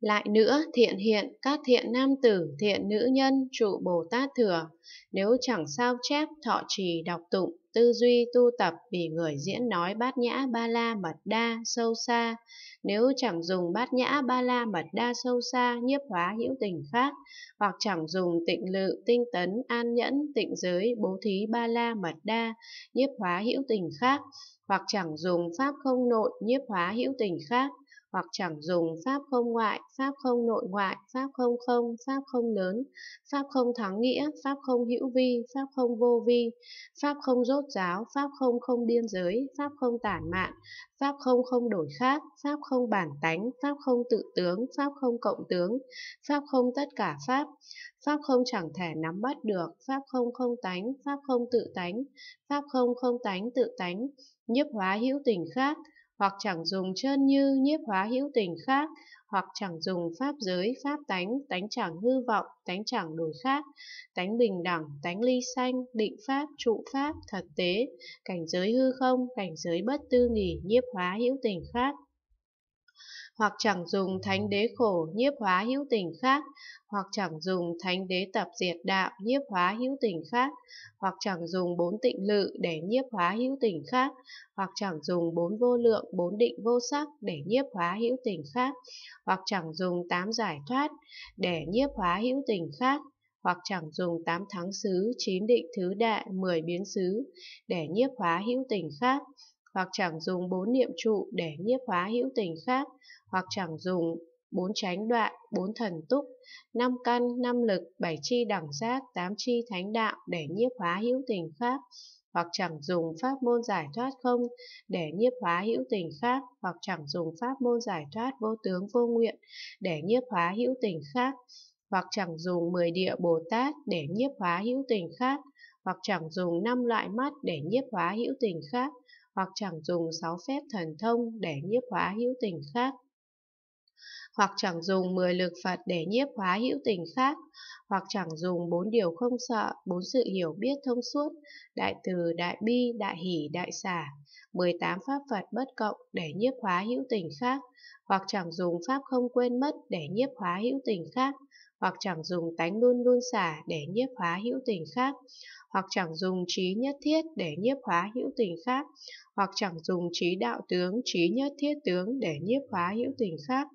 Lại nữa, thiện hiện, các thiện nam tử, thiện nữ nhân, trụ Bồ Tát thừa, nếu chẳng sao chép, thọ trì, đọc tụng, tư duy, tu tập vì người diễn nói bát nhã ba la mật đa, sâu xa, nếu chẳng dùng bát nhã ba la mật đa sâu xa, nhiếp hóa hữu tình khác hoặc chẳng dùng tịnh lự, tinh tấn, an nhẫn, tịnh giới, bố thí ba la mật đa, nhiếp hóa hữu tình khác, hoặc chẳng dùng pháp không nội, nhiếp hóa hữu tình khác, hoặc chẳng dùng pháp không ngoại, pháp không nội ngoại, pháp không không, pháp không lớn, pháp không thắng nghĩa, pháp không hữu vi, pháp không vô vi, pháp không rốt ráo, pháp không không biên giới, pháp không tản mạn, pháp không không đổi khác, pháp không bản tánh, pháp không tự tướng, pháp không cộng tướng, pháp không tất cả pháp, pháp không chẳng thể nắm bắt được, pháp không không tánh, pháp không tự tánh, pháp không không tánh tự tánh, nhiếp hóa hữu tình khác, hoặc chẳng dùng chân như nhiếp hóa hữu tình khác, hoặc chẳng dùng pháp giới, pháp tánh, tánh chẳng hư vọng, tánh chẳng đổi khác, tánh bình đẳng, tánh ly sanh, định pháp, trụ pháp, thật tế, cảnh giới hư không, cảnh giới bất tư nghỉ, nhiếp hóa hữu tình khác hoặc chẳng dùng thánh đế khổ nhiếp hóa hữu tình khác, hoặc chẳng dùng thánh đế tập diệt đạo nhiếp hóa hữu tình khác, hoặc chẳng dùng bốn tịnh lự để nhiếp hóa hữu tình khác, hoặc chẳng dùng bốn vô lượng bốn định vô sắc để nhiếp hóa hữu tình khác, hoặc chẳng dùng tám giải thoát để nhiếp hóa hữu tình khác, hoặc chẳng dùng tám thắng xứ, chín định thứ đại, mười biến xứ để nhiếp hóa hữu tình khác, hoặc chẳng dùng bốn niệm trụ để nhiếp hóa hữu tình khác, hoặc chẳng dùng bốn chánh đoạn, bốn thần túc, năm căn, năm lực, bảy chi đẳng giác, tám chi thánh đạo để nhiếp hóa hữu tình khác, hoặc chẳng dùng pháp môn giải thoát không để nhiếp hóa hữu tình khác, hoặc chẳng dùng pháp môn giải thoát vô tướng vô nguyện để nhiếp hóa hữu tình khác, hoặc chẳng dùng mười địa Bồ Tát để nhiếp hóa hữu tình khác, hoặc chẳng dùng năm loại mắt để nhiếp hóa hữu tình khác, hoặc chẳng dùng sáu phép thần thông để nhiếp hóa hữu tình khác, hoặc chẳng dùng mười lực Phật để nhiếp hóa hữu tình khác, hoặc chẳng dùng bốn điều không sợ, bốn sự hiểu biết thông suốt, đại từ, đại bi, đại hỷ, đại xả, 18 pháp Phật bất cộng để nhiếp hóa hữu tình khác, hoặc chẳng dùng pháp không quên mất để nhiếp hóa hữu tình khác, hoặc chẳng dùng tánh luôn luôn xả để nhiếp hóa hữu tình khác, hoặc chẳng dùng trí nhất thiết để nhiếp hóa hữu tình khác, hoặc chẳng dùng trí đạo tướng, trí nhất thiết tướng để nhiếp hóa hữu tình khác,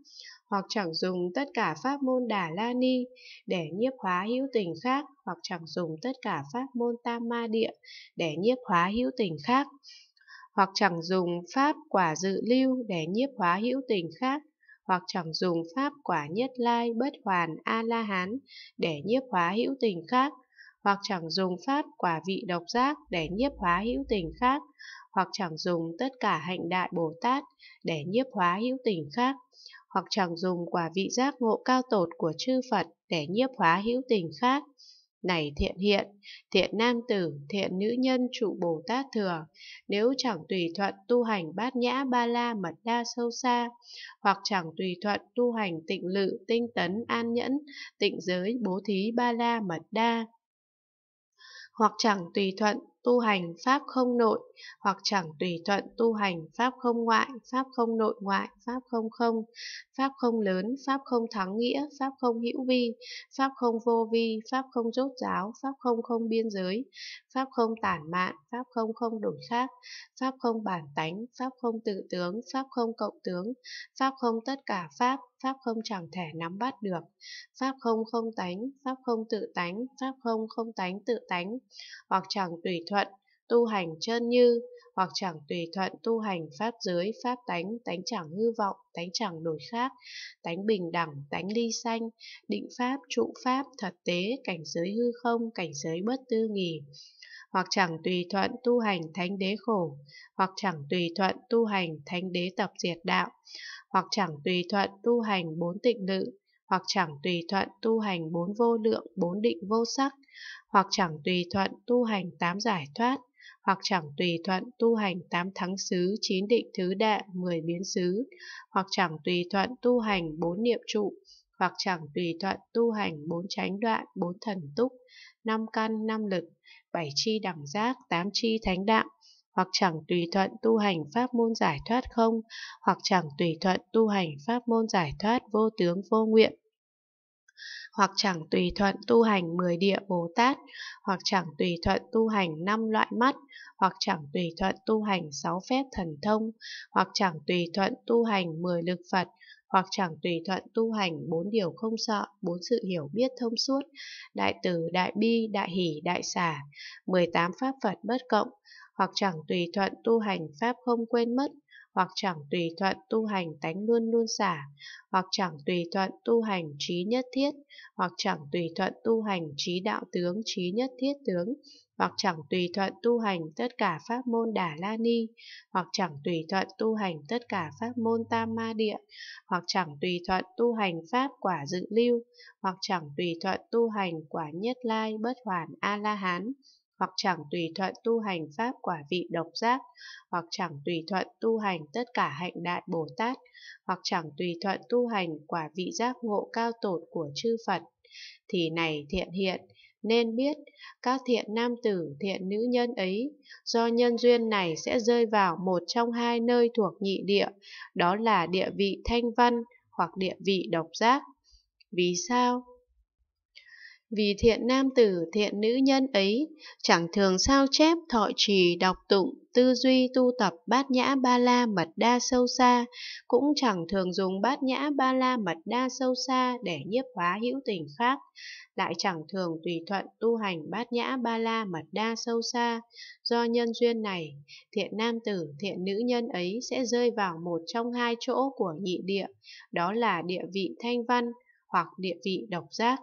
hoặc chẳng dùng tất cả pháp môn đà la ni để nhiếp hóa hữu tình khác, hoặc chẳng dùng tất cả pháp môn tam ma địa để nhiếp hóa hữu tình khác, hoặc chẳng dùng pháp quả dự lưu để nhiếp hóa hữu tình khác, hoặc chẳng dùng pháp quả nhất lai bất hoàn a la hán để nhiếp hóa hữu tình khác hoặc chẳng dùng pháp quả vị độc giác để nhiếp hóa hữu tình khác hoặc chẳng dùng tất cả hạnh đại bồ tát để nhiếp hóa hữu tình khác hoặc chẳng dùng quả vị giác ngộ cao tột của chư phật để nhiếp hóa hữu tình khác này thiện hiện, thiện nam tử, thiện nữ nhân trụ Bồ Tát thừa, nếu chẳng tùy thuận tu hành bát nhã ba la mật đa sâu xa, hoặc chẳng tùy thuận tu hành tịnh lự, tinh tấn, an nhẫn, tịnh giới, bố thí ba la mật đa, hoặc chẳng tùy thuận tu hành pháp không nội hoặc chẳng tùy thuận tu hành pháp không ngoại, pháp không nội ngoại, pháp không không, pháp không lớn, pháp không thắng nghĩa, pháp không hữu vi, pháp không vô vi, pháp không rốt giáo, pháp không không biên giới, pháp không tản mạn, pháp không không đổi khác, pháp không bản tánh, pháp không tự tướng, pháp không cộng tướng, pháp không tất cả pháp, Pháp không chẳng thể nắm bắt được. Pháp không không tánh, Pháp không tự tánh, Pháp không không tánh tự tánh, hoặc chẳng tùy thuận, tu hành chân như, hoặc chẳng tùy thuận tu hành pháp giới, pháp tánh, tánh chẳng hư vọng, tánh chẳng đổi khác, tánh bình đẳng, tánh ly sanh, định pháp, trụ pháp, thật tế, cảnh giới hư không, cảnh giới bất tư nghỉ. Hoặc chẳng tùy thuận tu hành thánh đế khổ, hoặc chẳng tùy thuận tu hành thánh đế tập diệt đạo, hoặc chẳng tùy thuận tu hành bốn tịnh lự, hoặc chẳng tùy thuận tu hành bốn vô lượng, bốn định vô sắc, hoặc chẳng tùy thuận tu hành tám giải thoát, hoặc chẳng tùy thuận tu hành tám thắng xứ, chín định thứ đệ, mười biến xứ, hoặc chẳng tùy thuận tu hành bốn niệm trụ, hoặc chẳng tùy thuận tu hành bốn chánh đoạn, bốn thần túc, năm căn, năm lực, bảy chi đẳng giác, tám chi thánh đạo, hoặc chẳng tùy thuận tu hành pháp môn giải thoát không, hoặc chẳng tùy thuận tu hành pháp môn giải thoát vô tướng vô nguyện, hoặc chẳng tùy thuận tu hành mười địa Bồ Tát, hoặc chẳng tùy thuận tu hành năm loại mắt, hoặc chẳng tùy thuận tu hành sáu phép thần thông, hoặc chẳng tùy thuận tu hành mười lực Phật, hoặc chẳng tùy thuận tu hành bốn điều không sợ, bốn sự hiểu biết thông suốt, đại từ, đại bi, đại hỷ, đại xả, 18 pháp Phật bất cộng, hoặc chẳng tùy thuận tu hành pháp không quên mất, hoặc chẳng tùy thuận tu hành tánh luôn luôn xả, hoặc chẳng tùy thuận tu hành trí nhất thiết, hoặc chẳng tùy thuận tu hành trí đạo tướng trí nhất thiết tướng, hoặc chẳng tùy thuận tu hành tất cả pháp môn đà la ni, hoặc chẳng tùy thuận tu hành tất cả pháp môn tam ma địa, hoặc chẳng tùy thuận tu hành pháp quả dự lưu, hoặc chẳng tùy thuận tu hành quả nhất lai bất hoàn a la hán hoặc chẳng tùy thuận tu hành pháp quả vị độc giác, hoặc chẳng tùy thuận tu hành tất cả hạnh đại Bồ Tát, hoặc chẳng tùy thuận tu hành quả vị giác ngộ cao tột của chư Phật. Thì này thiện hiện, nên biết các thiện nam tử, thiện nữ nhân ấy do nhân duyên này sẽ rơi vào một trong hai nơi thuộc nhị địa, đó là địa vị thanh văn hoặc địa vị độc giác. Vì sao? vì thiện nam tử thiện nữ nhân ấy chẳng thường sao chép thọ trì đọc tụng tư duy tu tập bát nhã ba la mật đa sâu xa cũng chẳng thường dùng bát nhã ba la mật đa sâu xa để nhiếp hóa hữu tình khác lại chẳng thường tùy thuận tu hành bát nhã ba la mật đa sâu xa do nhân duyên này thiện nam tử thiện nữ nhân ấy sẽ rơi vào một trong hai chỗ của nhị địa đó là địa vị thanh văn hoặc địa vị độc giác